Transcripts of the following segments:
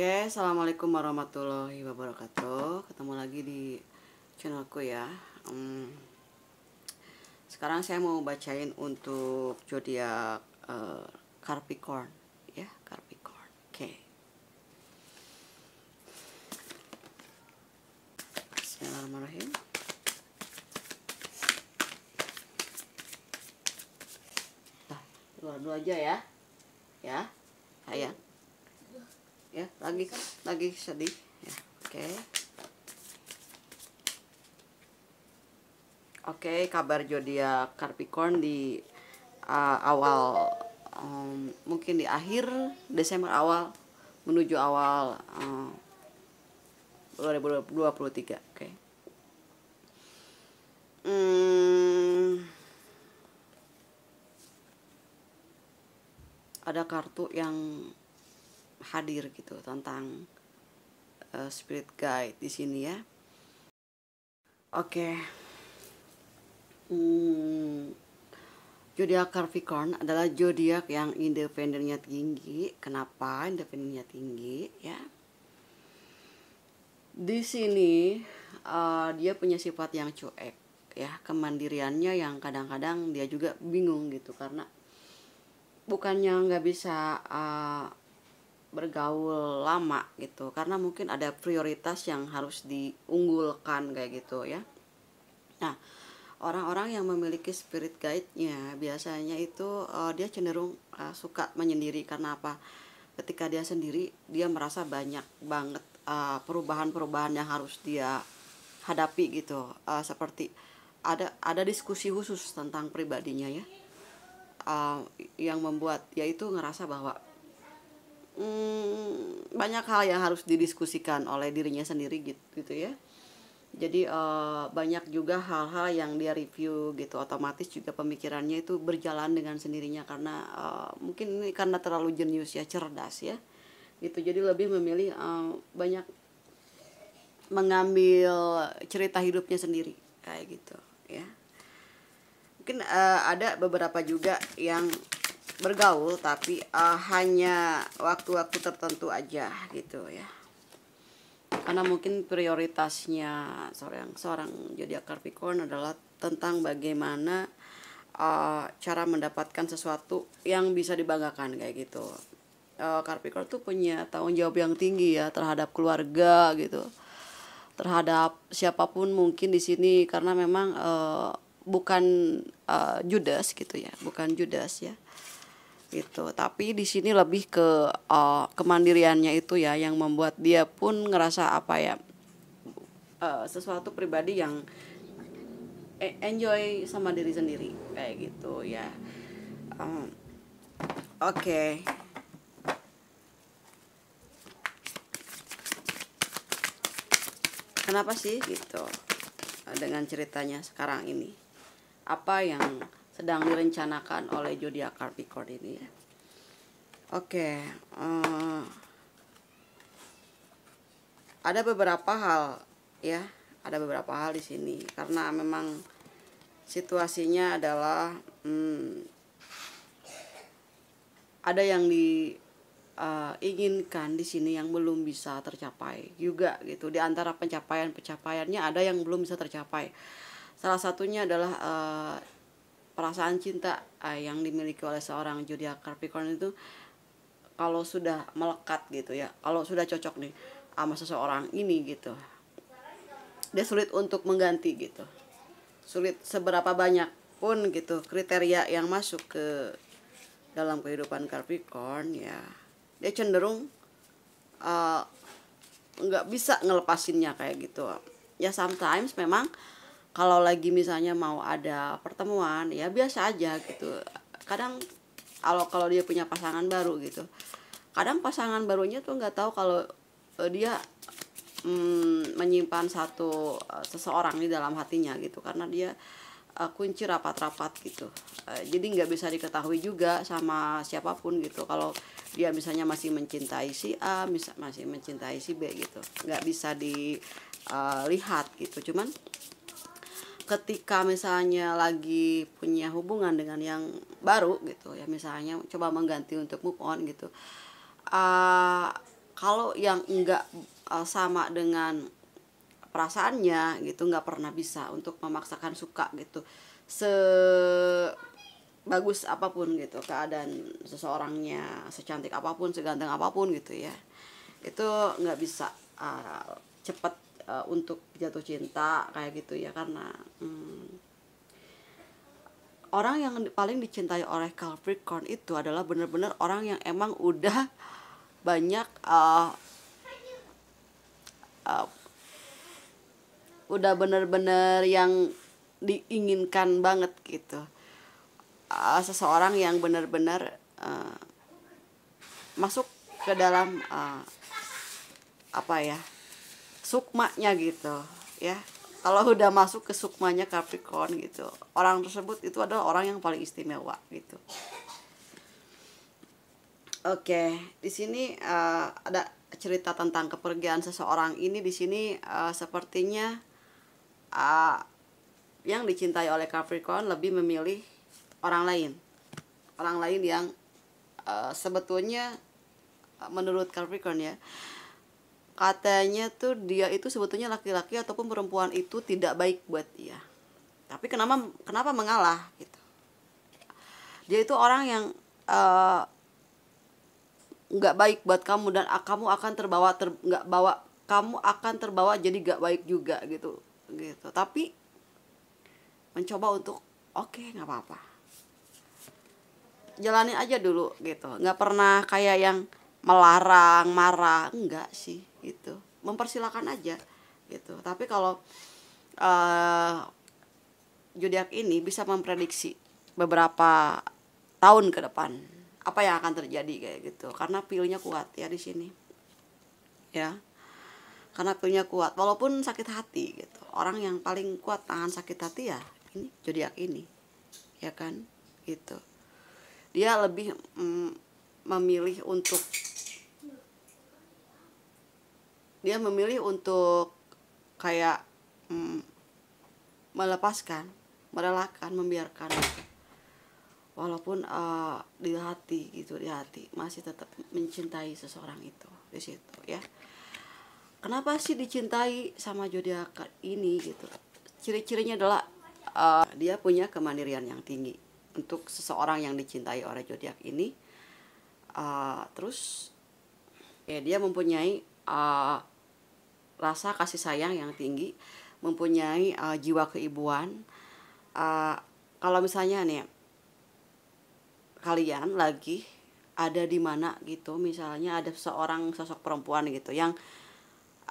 Oke, assalamualaikum warahmatullahi wabarakatuh. Ketemu lagi di channelku ya. Hmm, sekarang saya mau bacain untuk zodiak uh, Capricorn, ya Capricorn. Oke. Bismillahirrahmanirrahim. Nah, dua dua aja ya, ya, Hmm ya lagi lagi sedih ya oke okay. oke okay, kabar zodiak Capricorn di uh, awal um, mungkin di akhir Desember awal menuju awal um, uh, 2023 oke okay. hmm, ada kartu yang hadir gitu tentang uh, spirit guide di sini ya. Oke. Okay. Hmm, Capricorn adalah zodiak yang independennya tinggi. Kenapa independennya tinggi ya? Di sini uh, dia punya sifat yang cuek ya, kemandiriannya yang kadang-kadang dia juga bingung gitu karena bukannya nggak bisa uh, bergaul lama gitu karena mungkin ada prioritas yang harus diunggulkan kayak gitu ya nah orang-orang yang memiliki spirit guide-nya biasanya itu uh, dia cenderung uh, suka menyendiri karena apa ketika dia sendiri dia merasa banyak banget eh, perubahan-perubahan yang harus dia hadapi gitu uh, seperti ada ada diskusi khusus tentang pribadinya ya uh, yang membuat yaitu ngerasa bahwa hmm, banyak hal yang harus didiskusikan oleh dirinya sendiri gitu, gitu ya jadi uh, banyak juga hal-hal yang dia review gitu otomatis juga pemikirannya itu berjalan dengan sendirinya karena uh, mungkin ini karena terlalu jenius ya cerdas ya gitu jadi lebih memilih uh, banyak mengambil cerita hidupnya sendiri kayak gitu ya mungkin uh, ada beberapa juga yang bergaul tapi uh, hanya waktu-waktu tertentu aja gitu ya karena mungkin prioritasnya seorang seorang akar Capricorn adalah tentang bagaimana uh, cara mendapatkan sesuatu yang bisa dibanggakan kayak gitu uh, eh, Capricorn tuh punya tanggung jawab yang tinggi ya terhadap keluarga gitu terhadap siapapun mungkin di sini karena memang uh, bukan uh, Judas gitu ya bukan Judas ya gitu tapi di sini lebih ke uh, kemandiriannya itu ya yang membuat dia pun ngerasa apa ya uh, sesuatu pribadi yang e, enjoy sama diri sendiri kayak gitu ya um, oke okay. kenapa sih gitu eh, dengan ceritanya sekarang ini apa yang sedang direncanakan oleh zodiak Capricorn ini. Oke, uh, ada beberapa hal ya, ada beberapa hal di sini karena memang situasinya adalah hmm, ada yang di uh, inginkan di sini yang belum bisa tercapai juga gitu di antara pencapaian pencapaiannya ada yang belum bisa tercapai salah satunya adalah uh, perasaan cinta uh, yang dimiliki oleh seorang Julia Capricorn itu kalau sudah melekat gitu ya kalau sudah cocok nih sama seseorang ini gitu dia sulit untuk mengganti gitu sulit seberapa banyak pun gitu kriteria yang masuk ke dalam kehidupan Capricorn ya dia cenderung eh, nggak uh, bisa ngelepasinnya kayak gitu ya sometimes memang kalau lagi misalnya mau ada pertemuan ya biasa aja gitu kadang kalau kalau dia punya pasangan baru gitu kadang pasangan barunya tuh nggak tahu kalau eh, dia mm, menyimpan satu eh, seseorang di dalam hatinya gitu karena dia uh, kunci rapat-rapat gitu uh, jadi nggak bisa diketahui juga sama siapapun gitu kalau dia misalnya masih mencintai si A misal masih mencintai si B gitu nggak bisa dilihat uh, gitu cuman ketika misalnya lagi punya hubungan dengan yang baru gitu ya misalnya coba mengganti untuk move on gitu uh, kalau yang enggak uh, sama dengan perasaannya gitu nggak pernah bisa untuk memaksakan suka gitu se bagus apapun gitu keadaan seseorangnya secantik apapun seganteng apapun gitu ya itu nggak bisa uh, cepet uh, untuk jatuh cinta kayak gitu ya karena hmm, orang yang paling dicintai oleh Capricorn itu adalah benar-benar orang yang emang udah banyak uh, uh, udah benar-benar yang diinginkan banget gitu uh, seseorang yang benar-benar uh, masuk ke dalam uh, apa ya sukmanya gitu ya kalau udah masuk ke sukmanya Capricorn gitu orang tersebut itu adalah orang yang paling istimewa gitu oke di sini uh, ada cerita tentang kepergian seseorang ini di sini uh, sepertinya uh, yang dicintai oleh Capricorn lebih memilih orang lain orang lain yang uh, sebetulnya uh, menurut Capricorn ya katanya tuh dia itu sebetulnya laki-laki ataupun perempuan itu tidak baik buat dia tapi kenapa kenapa mengalah gitu dia itu orang yang eh, nggak uh, baik buat kamu dan kamu akan terbawa ter nggak bawa kamu akan terbawa jadi nggak baik juga gitu gitu tapi mencoba untuk oke okay, nggak apa-apa jalani aja dulu gitu nggak pernah kayak yang melarang marah enggak sih gitu mempersilahkan aja gitu tapi kalau uh, ini bisa memprediksi beberapa tahun ke depan apa yang akan terjadi kayak gitu karena pilnya kuat ya di sini ya karena pilnya kuat walaupun sakit hati gitu orang yang paling kuat tahan sakit hati ya ini judiak ini ya kan gitu dia lebih mm, memilih untuk dia memilih untuk kayak hmm, melepaskan merelakan membiarkan gitu. walaupun uh, di hati gitu di hati masih tetap mencintai seseorang itu di situ ya kenapa sih dicintai sama zodiak ini gitu ciri-cirinya adalah uh, dia punya kemandirian yang tinggi untuk seseorang yang dicintai oleh zodiak ini uh, terus ya dia mempunyai uh, rasa kasih sayang yang tinggi, mempunyai uh, jiwa keibuan. Uh, kalau misalnya nih kalian lagi ada di mana gitu, misalnya ada seorang sosok perempuan gitu yang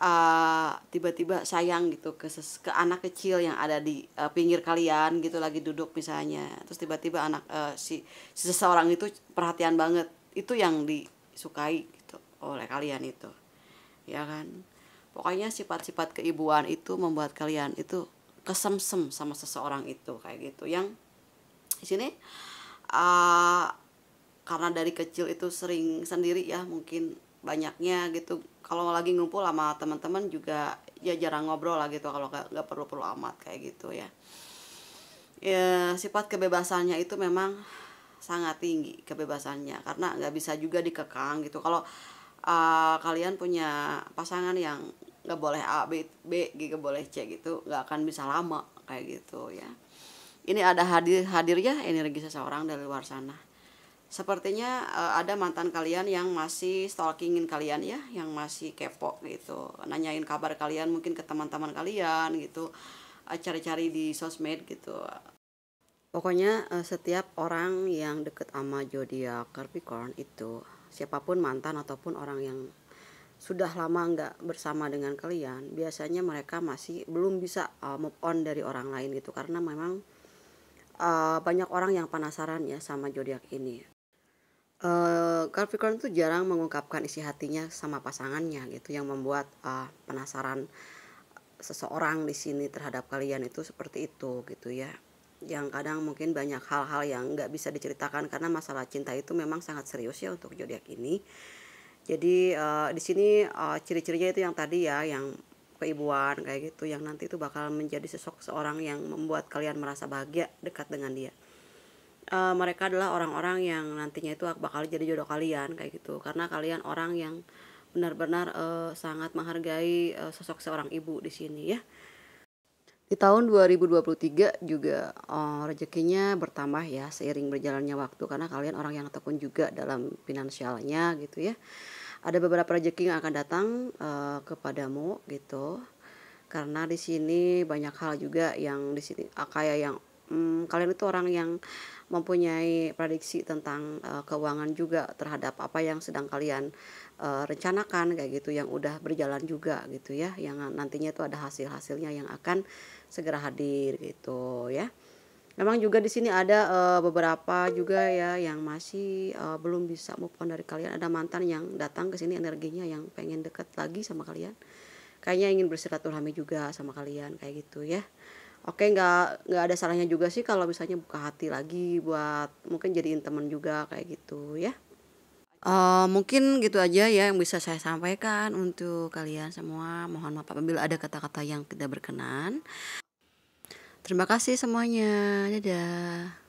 eh, tiba-tiba uh, sayang gitu ke ses ke anak kecil yang ada di uh, pinggir kalian gitu lagi duduk misalnya terus tiba-tiba anak uh, si, si seseorang itu perhatian banget itu yang disukai gitu oleh kalian itu ya kan pokoknya sifat-sifat keibuan itu membuat kalian itu kesemsem sama seseorang itu kayak gitu yang di sini uh, karena dari kecil itu sering sendiri ya mungkin banyaknya gitu kalau lagi ngumpul sama teman-teman juga ya jarang ngobrol lah gitu kalau nggak perlu-perlu amat kayak gitu ya ya sifat kebebasannya itu memang sangat tinggi kebebasannya karena nggak bisa juga dikekang gitu kalau uh, kalian punya pasangan yang nggak boleh A B B gak boleh C gitu nggak akan bisa lama kayak gitu ya ini ada hadir hadirnya energi seseorang dari luar sana sepertinya uh, ada mantan kalian yang masih stalkingin kalian ya yang masih kepo gitu nanyain kabar kalian mungkin ke teman-teman kalian gitu eh, cari-cari di sosmed gitu pokoknya uh, setiap orang yang deket sama jodia Capricorn itu siapapun mantan ataupun orang yang sudah lama nggak bersama dengan kalian biasanya mereka masih belum bisa uh, move on dari orang lain gitu karena memang uh, banyak orang yang penasaran ya sama zodiak ini uh, Capricorn itu jarang mengungkapkan isi hatinya sama pasangannya gitu yang membuat uh, penasaran seseorang di sini terhadap kalian itu seperti itu gitu ya yang kadang mungkin banyak hal-hal yang nggak bisa diceritakan karena masalah cinta itu memang sangat serius ya untuk zodiak ini. Jadi uh, di sini uh, ciri-cirinya itu yang tadi ya, yang keibuan kayak gitu, yang nanti itu bakal menjadi sosok seorang yang membuat kalian merasa bahagia dekat dengan dia. Uh, mereka adalah orang-orang yang nantinya itu bakal jadi jodoh kalian kayak gitu, karena kalian orang yang benar-benar uh, sangat menghargai uh, sosok seorang ibu di sini ya. Di tahun 2023 juga oh, rezekinya bertambah ya seiring berjalannya waktu karena kalian orang yang tekun juga dalam finansialnya gitu ya. Ada beberapa rezeki yang akan datang uh, kepadamu gitu. Karena di sini banyak hal juga yang di sini ah, kayak yang hmm, kalian itu orang yang mempunyai prediksi tentang uh, keuangan juga terhadap apa yang sedang kalian uh, rencanakan kayak gitu yang udah berjalan juga gitu ya yang nantinya itu ada hasil-hasilnya yang akan segera hadir gitu ya. Memang juga di sini ada uh, beberapa juga ya yang masih uh, belum bisa move on dari kalian. Ada mantan yang datang ke sini energinya yang pengen deket lagi sama kalian. Kayaknya ingin bersilaturahmi juga sama kalian kayak gitu ya oke nggak nggak ada salahnya juga sih kalau misalnya buka hati lagi buat mungkin jadiin teman juga kayak gitu ya uh, mungkin gitu aja ya yang bisa saya sampaikan untuk kalian semua mohon maaf apabila ada kata-kata yang tidak berkenan terima kasih semuanya dadah